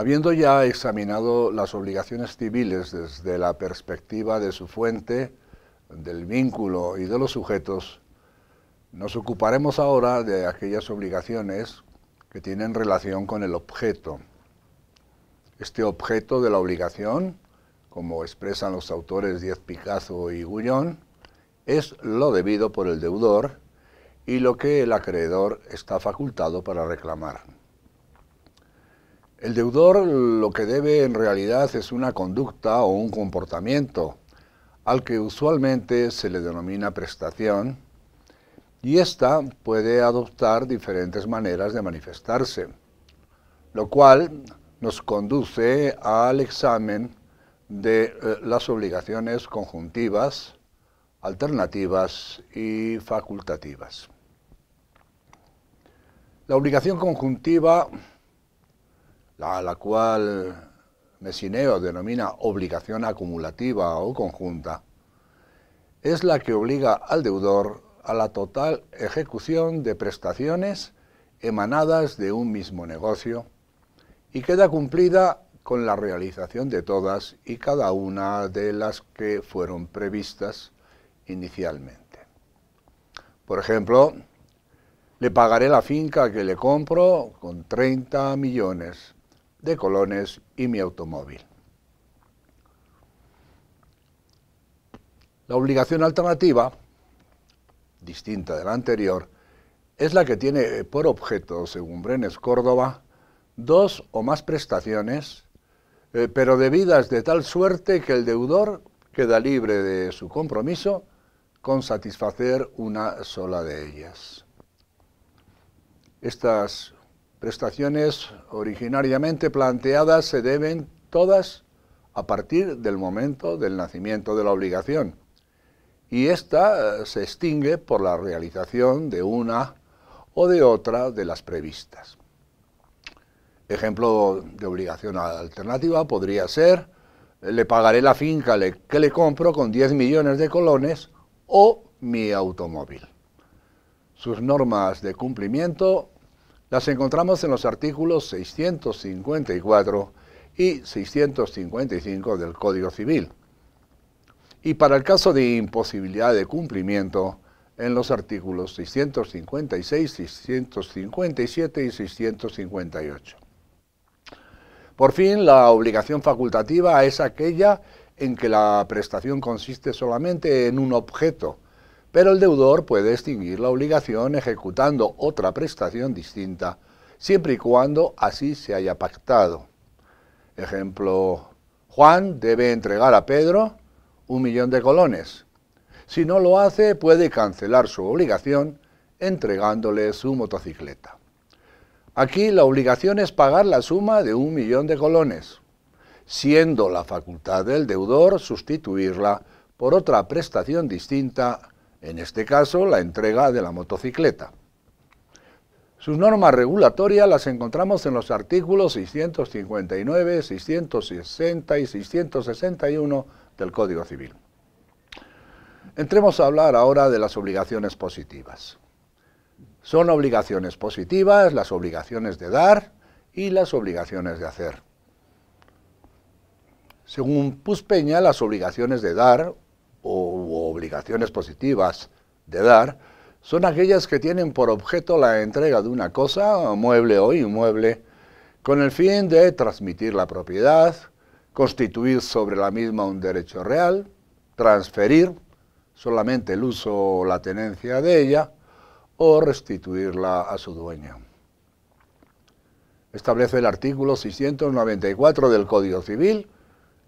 Habiendo ya examinado las obligaciones civiles desde la perspectiva de su fuente, del vínculo y de los sujetos, nos ocuparemos ahora de aquellas obligaciones que tienen relación con el objeto. Este objeto de la obligación, como expresan los autores Diez Picazo y Gullón, es lo debido por el deudor y lo que el acreedor está facultado para reclamar. El deudor lo que debe en realidad es una conducta o un comportamiento al que usualmente se le denomina prestación y ésta puede adoptar diferentes maneras de manifestarse, lo cual nos conduce al examen de eh, las obligaciones conjuntivas, alternativas y facultativas. La obligación conjuntiva la, cual Mesineo denomina obligación acumulativa o conjunta, es la que obliga al deudor a la total ejecución de prestaciones emanadas de un mismo negocio y queda cumplida con la realización de todas y cada una de las que fueron previstas inicialmente. Por ejemplo, le pagaré la finca que le compro con 30 millones, de colones y mi automóvil. La obligación alternativa, distinta de la anterior, es la que tiene eh, por objeto, según Brenes Córdoba, dos o más prestaciones, eh, pero debidas de tal suerte que el deudor queda libre de su compromiso con satisfacer una sola de ellas. Estas prestaciones originariamente planteadas se deben todas a partir del momento del nacimiento de la obligación y ésta eh, se extingue por la realización de una o de otra de las previstas. Ejemplo de obligación alternativa podría ser eh, le pagaré la finca que le compro con 10 millones de colones o mi automóvil. Sus normas de cumplimiento las encontramos en los artículos 654 y 655 del Código Civil. Y para el caso de imposibilidad de cumplimiento, en los artículos 656, 657 y 658. Por fin, la obligación facultativa es aquella en que la prestación consiste solamente en un objeto, pero el deudor puede extinguir la obligación ejecutando otra prestación distinta, siempre y cuando así se haya pactado. Ejemplo, Juan debe entregar a Pedro un millón de colones. Si no lo hace, puede cancelar su obligación entregándole su motocicleta. Aquí la obligación es pagar la suma de un millón de colones, siendo la facultad del deudor sustituirla por otra prestación distinta en este caso la entrega de la motocicleta. Sus normas regulatorias las encontramos en los artículos 659, 660 y 661 del Código Civil. Entremos a hablar ahora de las obligaciones positivas. Son obligaciones positivas las obligaciones de dar y las obligaciones de hacer. Según Puspeña, las obligaciones de dar o, obligaciones positivas de dar son aquellas que tienen por objeto la entrega de una cosa, mueble o inmueble, con el fin de transmitir la propiedad, constituir sobre la misma un derecho real, transferir solamente el uso o la tenencia de ella o restituirla a su dueño. Establece el artículo 694 del Código Civil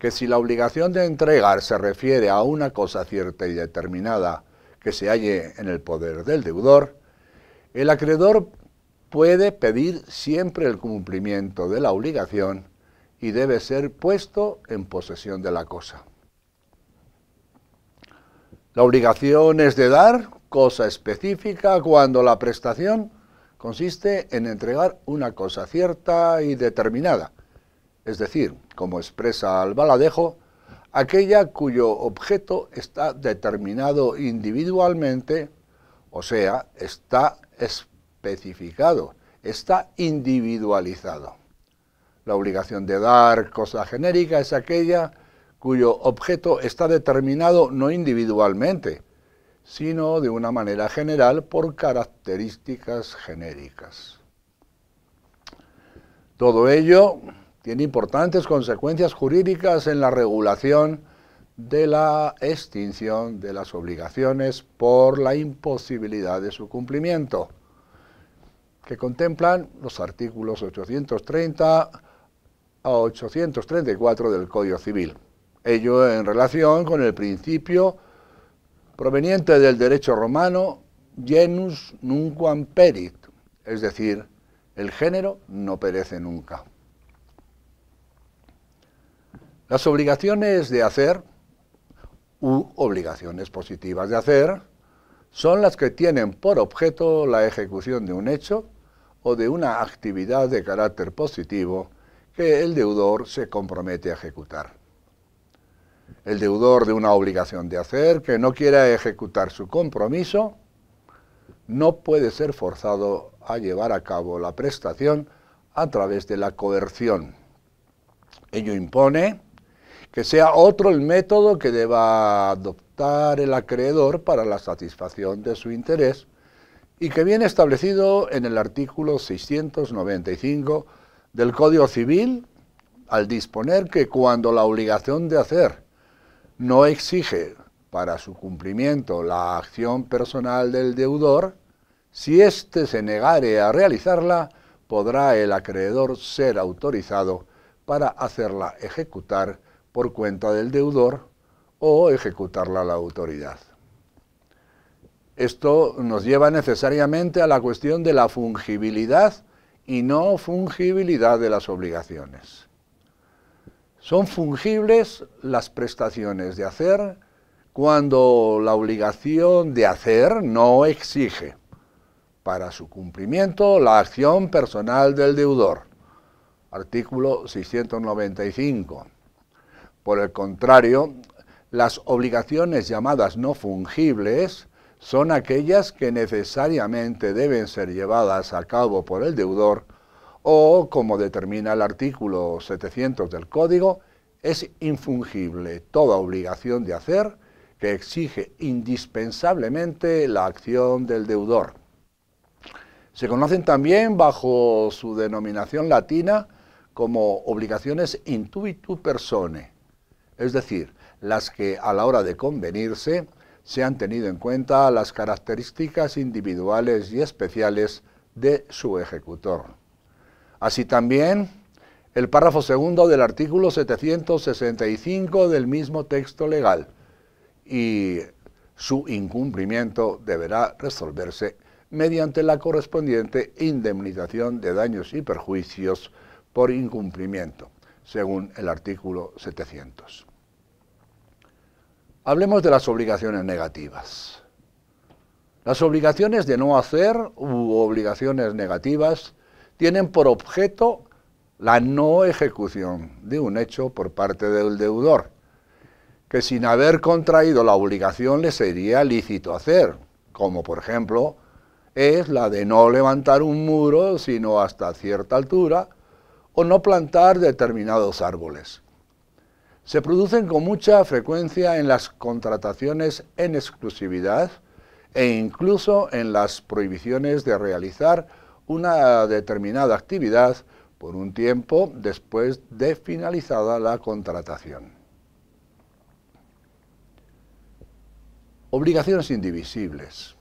que si la obligación de entregar se refiere a una cosa cierta y determinada que se halle en el poder del deudor, el acreedor puede pedir siempre el cumplimiento de la obligación y debe ser puesto en posesión de la cosa. La obligación es de dar cosa específica cuando la prestación consiste en entregar una cosa cierta y determinada, es decir, como expresa Albaladejo, aquella cuyo objeto está determinado individualmente, o sea, está especificado, está individualizado. La obligación de dar cosa genérica es aquella cuyo objeto está determinado no individualmente, sino de una manera general por características genéricas. Todo ello tiene importantes consecuencias jurídicas en la regulación de la extinción de las obligaciones por la imposibilidad de su cumplimiento, que contemplan los artículos 830 a 834 del Código Civil. Ello en relación con el principio proveniente del derecho romano genus nunquam perit, es decir, el género no perece nunca. Las obligaciones de hacer u obligaciones positivas de hacer son las que tienen por objeto la ejecución de un hecho o de una actividad de carácter positivo que el deudor se compromete a ejecutar. El deudor de una obligación de hacer que no quiera ejecutar su compromiso no puede ser forzado a llevar a cabo la prestación a través de la coerción. Ello impone que sea otro el método que deba adoptar el acreedor para la satisfacción de su interés y que viene establecido en el artículo 695 del Código Civil al disponer que cuando la obligación de hacer no exige para su cumplimiento la acción personal del deudor, si éste se negare a realizarla, podrá el acreedor ser autorizado para hacerla ejecutar por cuenta del deudor o ejecutarla a la autoridad. Esto nos lleva necesariamente a la cuestión de la fungibilidad y no fungibilidad de las obligaciones. Son fungibles las prestaciones de hacer cuando la obligación de hacer no exige para su cumplimiento la acción personal del deudor. Artículo 695 por el contrario, las obligaciones llamadas no fungibles son aquellas que necesariamente deben ser llevadas a cabo por el deudor o, como determina el artículo 700 del Código, es infungible toda obligación de hacer que exige indispensablemente la acción del deudor. Se conocen también bajo su denominación latina como obligaciones intuitu persone, es decir, las que a la hora de convenirse se han tenido en cuenta las características individuales y especiales de su ejecutor. Así también, el párrafo segundo del artículo 765 del mismo texto legal y su incumplimiento deberá resolverse mediante la correspondiente indemnización de daños y perjuicios por incumplimiento, según el artículo 700. Hablemos de las obligaciones negativas. Las obligaciones de no hacer u obligaciones negativas tienen por objeto la no ejecución de un hecho por parte del deudor, que sin haber contraído la obligación le sería lícito hacer, como por ejemplo es la de no levantar un muro sino hasta cierta altura o no plantar determinados árboles se producen con mucha frecuencia en las contrataciones en exclusividad e incluso en las prohibiciones de realizar una determinada actividad por un tiempo después de finalizada la contratación. Obligaciones indivisibles.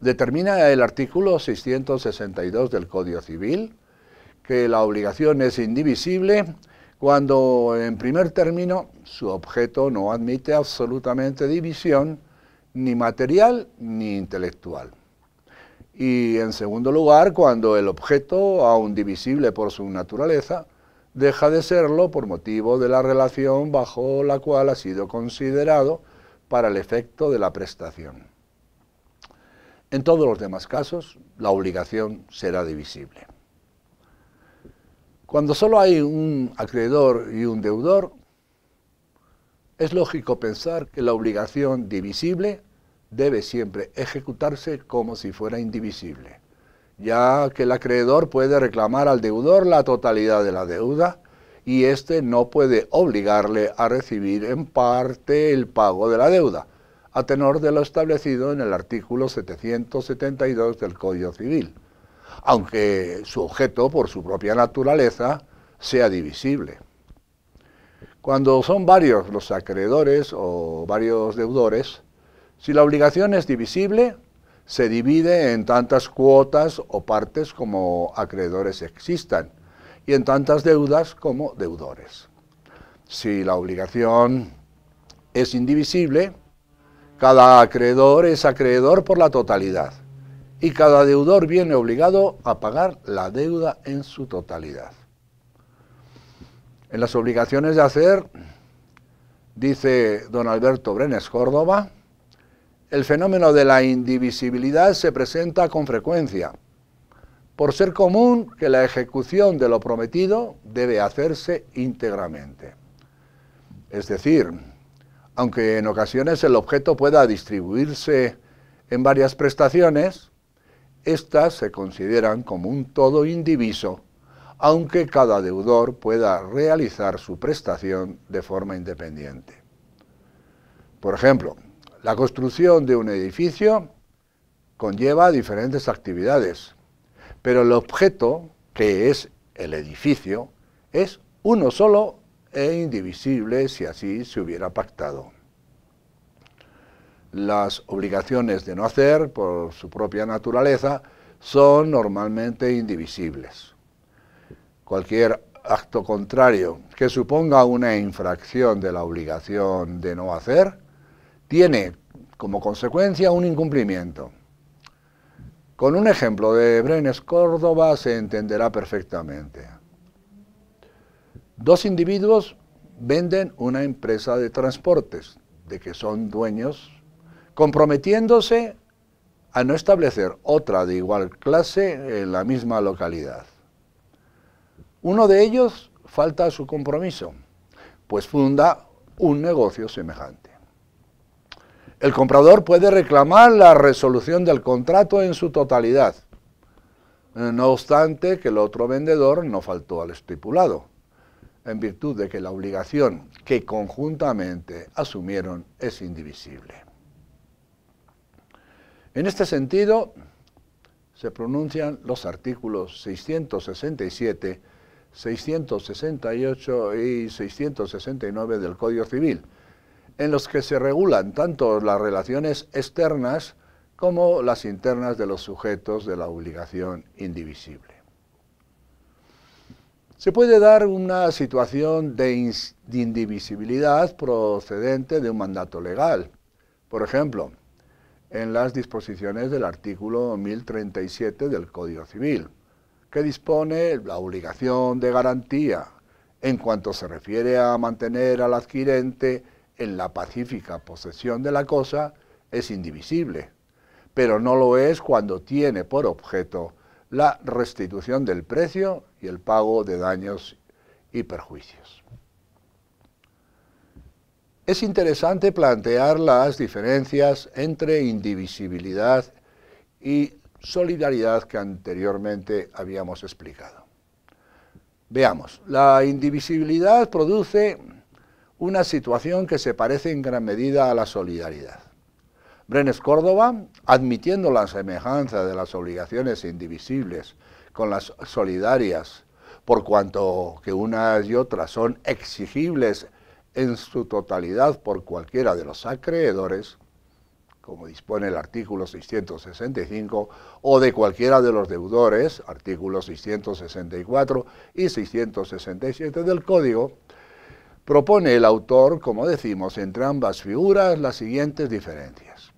Determina el artículo 662 del Código Civil que la obligación es indivisible cuando en primer término su objeto no admite absolutamente división ni material ni intelectual. Y en segundo lugar, cuando el objeto, aun divisible por su naturaleza, deja de serlo por motivo de la relación bajo la cual ha sido considerado para el efecto de la prestación. En todos los demás casos, la obligación será divisible. Cuando solo hay un acreedor y un deudor, es lógico pensar que la obligación divisible debe siempre ejecutarse como si fuera indivisible, ya que el acreedor puede reclamar al deudor la totalidad de la deuda y éste no puede obligarle a recibir en parte el pago de la deuda, a tenor de lo establecido en el artículo 772 del Código Civil aunque su objeto, por su propia naturaleza, sea divisible. Cuando son varios los acreedores o varios deudores, si la obligación es divisible, se divide en tantas cuotas o partes como acreedores existan y en tantas deudas como deudores. Si la obligación es indivisible, cada acreedor es acreedor por la totalidad y cada deudor viene obligado a pagar la deuda en su totalidad. En las obligaciones de hacer, dice don Alberto Brenes Córdoba, el fenómeno de la indivisibilidad se presenta con frecuencia, por ser común que la ejecución de lo prometido debe hacerse íntegramente. Es decir, aunque en ocasiones el objeto pueda distribuirse en varias prestaciones, estas se consideran como un todo indiviso, aunque cada deudor pueda realizar su prestación de forma independiente. Por ejemplo, la construcción de un edificio conlleva diferentes actividades, pero el objeto, que es el edificio, es uno solo e indivisible si así se hubiera pactado las obligaciones de no hacer, por su propia naturaleza, son normalmente indivisibles. Cualquier acto contrario que suponga una infracción de la obligación de no hacer, tiene como consecuencia un incumplimiento. Con un ejemplo de Brenes Córdoba se entenderá perfectamente. Dos individuos venden una empresa de transportes, de que son dueños comprometiéndose a no establecer otra de igual clase en la misma localidad. Uno de ellos falta a su compromiso, pues funda un negocio semejante. El comprador puede reclamar la resolución del contrato en su totalidad, no obstante que el otro vendedor no faltó al estipulado, en virtud de que la obligación que conjuntamente asumieron es indivisible. En este sentido, se pronuncian los artículos 667, 668 y 669 del Código Civil, en los que se regulan tanto las relaciones externas como las internas de los sujetos de la obligación indivisible. Se puede dar una situación de, indivisibilidad procedente de un mandato legal. Por ejemplo, en las disposiciones del artículo 1037 del Código Civil, que dispone la obligación de garantía en cuanto se refiere a mantener al adquirente en la pacífica posesión de la cosa, es indivisible, pero no lo es cuando tiene por objeto la restitución del precio y el pago de daños y perjuicios es interesante plantear las diferencias entre indivisibilidad y solidaridad que anteriormente habíamos explicado. Veamos, la indivisibilidad produce una situación que se parece en gran medida a la solidaridad. Brenes Córdoba, admitiendo la semejanza de las obligaciones indivisibles con las solidarias, por cuanto que unas y otras son exigibles en su totalidad por cualquiera de los acreedores, como dispone el artículo 665, o de cualquiera de los deudores, artículos 664 y 667 del Código, propone el autor, como decimos, entre ambas figuras las siguientes diferencias.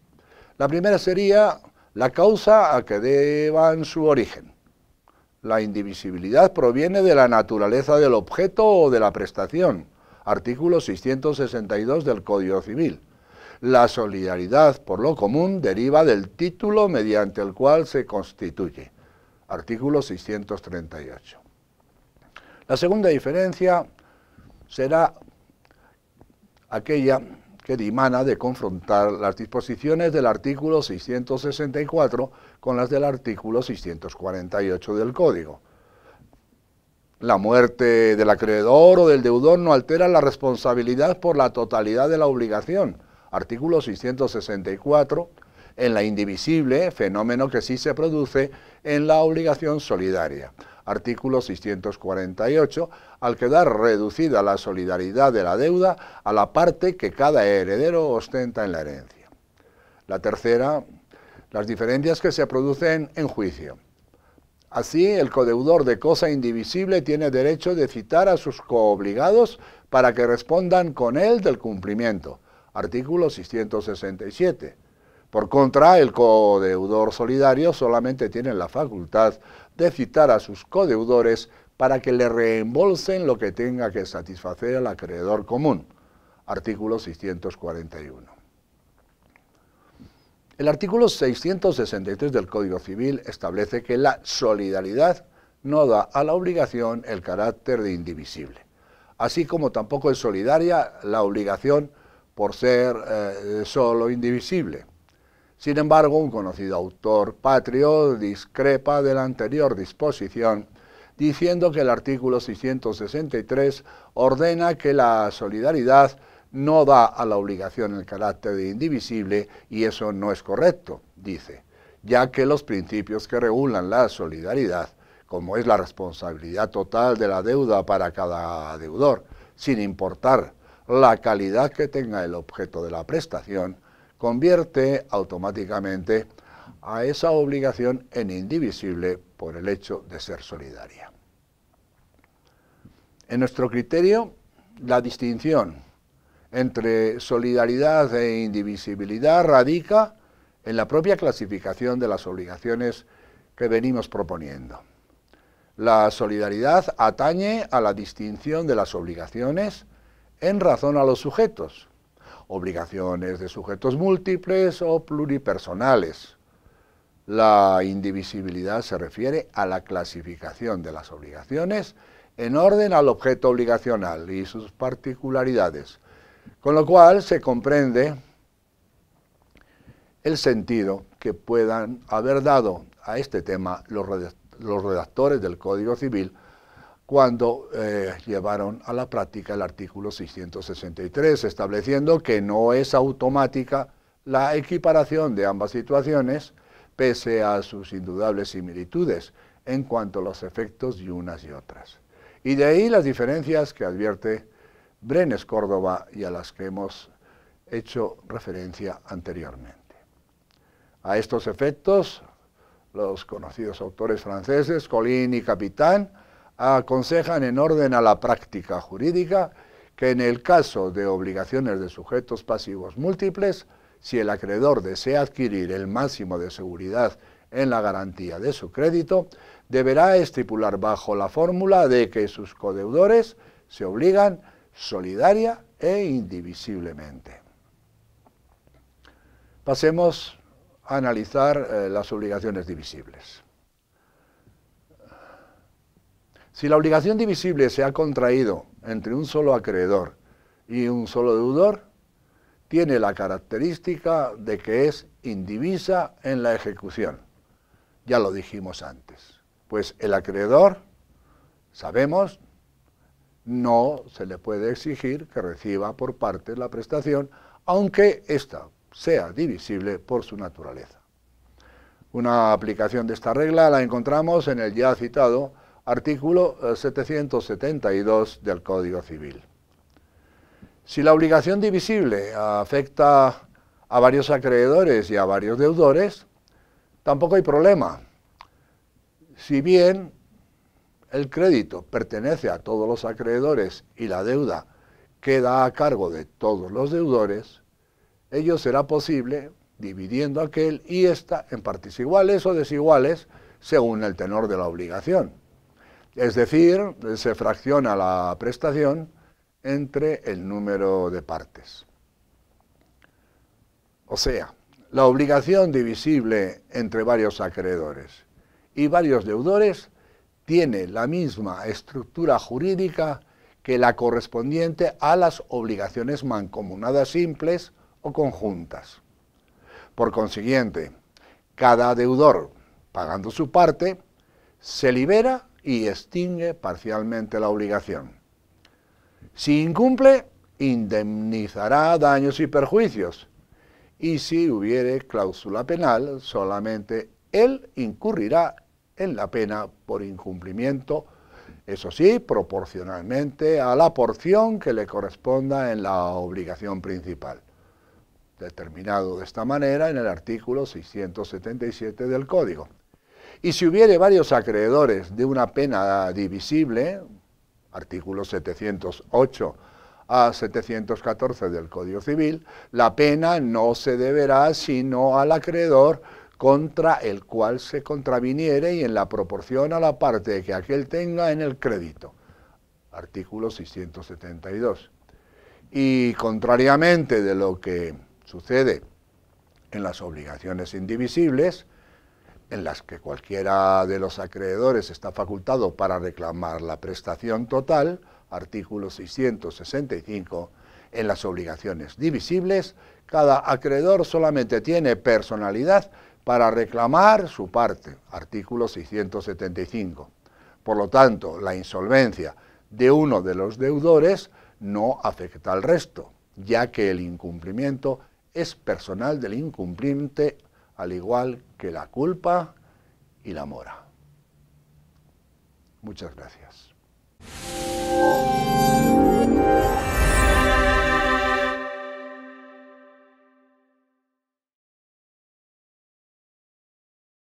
La primera sería la causa a que deban su origen. La indivisibilidad proviene de la naturaleza del objeto o de la prestación artículo 662 del Código Civil. La solidaridad por lo común deriva del título mediante el cual se constituye. Artículo 638. La segunda diferencia será aquella que dimana de confrontar las disposiciones del artículo 664 con las del artículo 648 del Código. La muerte del acreedor o del deudor no altera la responsabilidad por la totalidad de la obligación. Artículo 664 en la indivisible, fenómeno que sí se produce en la obligación solidaria. Artículo 648, al quedar reducida la solidaridad de la deuda a la parte que cada heredero ostenta en la herencia. La tercera, las diferencias que se producen en juicio. Así, el codeudor de cosa indivisible tiene derecho de citar a sus coobligados para que respondan con él del cumplimiento. Artículo 667. Por contra, el codeudor solidario solamente tiene la facultad de citar a sus codeudores para que le reembolsen lo que tenga que satisfacer al acreedor común. Artículo 641. El artículo 663 del Código Civil establece que la solidaridad no da a la obligación el carácter de indivisible, así como tampoco es solidaria la obligación por ser eh, solo indivisible. Sin embargo, un conocido autor patrio discrepa de la anterior disposición, diciendo que el artículo 663 ordena que la solidaridad no da a la obligación el carácter de indivisible y eso no es correcto, dice, ya que los principios que regulan la solidaridad, como es la responsabilidad total de la deuda para cada deudor, sin importar la calidad que tenga el objeto de la prestación, convierte automáticamente a esa obligación en indivisible por el hecho de ser solidaria. En nuestro criterio, la distinción entre solidaridad e indivisibilidad radica en la propia clasificación de las obligaciones que venimos proponiendo. La solidaridad atañe a la distinción de las obligaciones en razón a los sujetos, obligaciones de sujetos múltiples o pluripersonales. La indivisibilidad se refiere a la clasificación de las obligaciones en orden al objeto obligacional y sus particularidades, con lo cual se comprende el sentido que puedan haber dado a este tema los redactores del Código Civil cuando eh, llevaron a la práctica el artículo 663, estableciendo que no es automática la equiparación de ambas situaciones, pese a sus indudables similitudes en cuanto a los efectos de unas y otras. Y de ahí las diferencias que advierte Brenes Córdoba y a las que hemos hecho referencia anteriormente. A estos efectos, los conocidos autores franceses, Colin y Capitán, aconsejan en orden a la práctica jurídica que en el caso de obligaciones de sujetos pasivos múltiples, si el acreedor desea adquirir el máximo de seguridad en la garantía de su crédito, deberá estipular bajo la fórmula de que sus codeudores se obligan solidaria e indivisiblemente. Pasemos a analizar eh, las obligaciones divisibles. Si la obligación divisible se ha contraído entre un solo acreedor y un solo deudor, tiene la característica de que es indivisa en la ejecución. Ya lo dijimos antes. Pues el acreedor, sabemos, no se le puede exigir que reciba por parte la prestación, aunque ésta sea divisible por su naturaleza. Una aplicación de esta regla la encontramos en el ya citado artículo 772 eh, del Código Civil. Si la obligación divisible afecta a varios acreedores y a varios deudores, tampoco hay problema, si bien el crédito pertenece a todos los acreedores y la deuda queda a cargo de todos los deudores, ello será posible dividiendo aquel y esta en partes iguales o desiguales según el tenor de la obligación. Es decir, se fracciona la prestación entre el número de partes. O sea, la obligación divisible entre varios acreedores y varios deudores tiene la misma estructura jurídica que la correspondiente a las obligaciones mancomunadas simples o conjuntas. Por consiguiente, cada deudor, pagando su parte, se libera y extingue parcialmente la obligación. Si incumple, indemnizará daños y perjuicios. Y si hubiere cláusula penal, solamente él incurrirá en la pena por incumplimiento, eso sí, proporcionalmente a la porción que le corresponda en la obligación principal, determinado de esta manera en el artículo 677 del Código. Y si hubiere varios acreedores de una pena divisible, artículos 708 a 714 del Código Civil, la pena no se deberá sino al acreedor contra el cual se contraviniere y en la proporción a la parte que aquel tenga en el crédito. Artículo 672. Y contrariamente de lo que sucede en las obligaciones indivisibles, en las que cualquiera de los acreedores está facultado para reclamar la prestación total, artículo 665, en las obligaciones divisibles, cada acreedor solamente tiene personalidad para reclamar su parte, artículo 675. Por lo tanto, la insolvencia de uno de los deudores no afecta al resto, ya que el incumplimiento es personal del incumpliente, al igual que la culpa y la mora. Muchas gracias.